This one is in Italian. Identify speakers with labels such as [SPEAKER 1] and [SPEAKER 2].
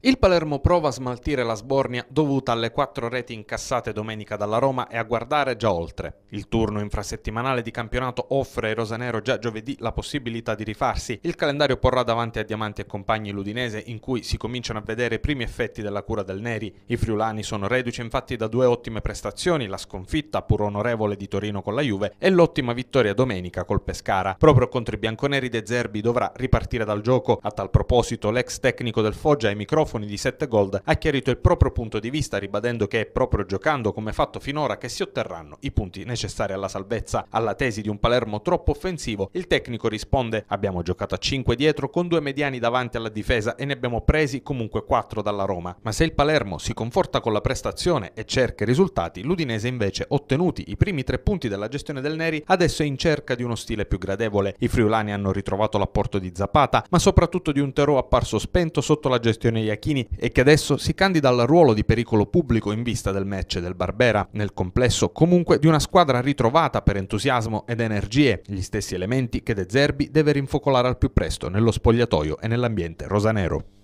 [SPEAKER 1] Il Palermo prova a smaltire la sbornia dovuta alle quattro reti incassate domenica dalla Roma e a guardare già oltre. Il turno infrasettimanale di campionato offre ai Rosanero già giovedì la possibilità di rifarsi. Il calendario porrà davanti a Diamanti e compagni l'Udinese in cui si cominciano a vedere i primi effetti della cura del Neri. I friulani sono reduci infatti da due ottime prestazioni, la sconfitta pur onorevole di Torino con la Juve e l'ottima vittoria domenica col Pescara. Proprio contro i bianconeri De Zerbi dovrà ripartire dal gioco. A tal proposito l'ex tecnico del Foggia e microfono microfoni di 7 Gold ha chiarito il proprio punto di vista ribadendo che è proprio giocando come fatto finora che si otterranno i punti necessari alla salvezza. Alla tesi di un Palermo troppo offensivo il tecnico risponde abbiamo giocato a 5 dietro con due mediani davanti alla difesa e ne abbiamo presi comunque 4 dalla Roma, ma se il Palermo si conforta con la prestazione e cerca i risultati, l'Udinese invece ottenuti i primi tre punti della gestione del Neri adesso è in cerca di uno stile più gradevole. I friulani hanno ritrovato l'apporto di Zapata ma soprattutto di un Terò apparso spento sotto la gestione di Achini e che adesso si candida al ruolo di pericolo pubblico in vista del match del Barbera, nel complesso comunque di una squadra ritrovata per entusiasmo ed energie, gli stessi elementi che De Zerbi deve rinfocolare al più presto nello spogliatoio e nell'ambiente rosanero.